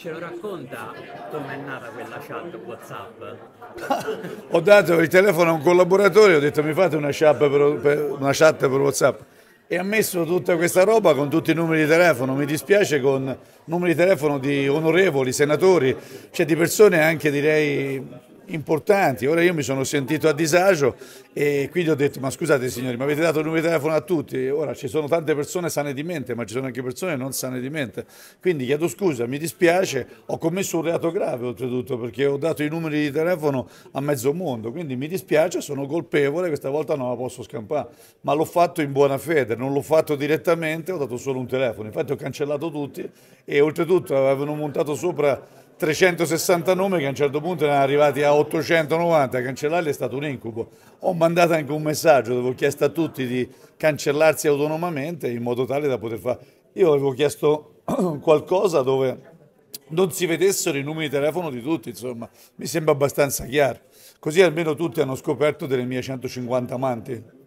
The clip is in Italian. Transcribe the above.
Ce lo racconta come è nata quella chat WhatsApp? ho dato il telefono a un collaboratore, ho detto mi fate una chat per, per, una chat per WhatsApp e ha messo tutta questa roba con tutti i numeri di telefono, mi dispiace con numeri di telefono di onorevoli, senatori, cioè di persone anche direi importanti. Ora io mi sono sentito a disagio e quindi ho detto ma scusate signori, mi avete dato il numero di telefono a tutti, ora ci sono tante persone sane di mente, ma ci sono anche persone non sane di mente. Quindi chiedo scusa, mi dispiace, ho commesso un reato grave oltretutto perché ho dato i numeri di telefono a mezzo mondo, quindi mi dispiace, sono colpevole, questa volta non la posso scampare, ma l'ho fatto in buona fede, non l'ho fatto direttamente, ho dato solo un telefono, infatti ho cancellato tutti e oltretutto avevano montato sopra 360 nomi che a un certo punto erano arrivati a 890, cancellarli è stato un incubo. Ho mandato anche un messaggio dove ho chiesto a tutti di cancellarsi autonomamente in modo tale da poter fare... Io avevo chiesto qualcosa dove non si vedessero i numeri di telefono di tutti, insomma, mi sembra abbastanza chiaro. Così almeno tutti hanno scoperto delle mie 150 amanti.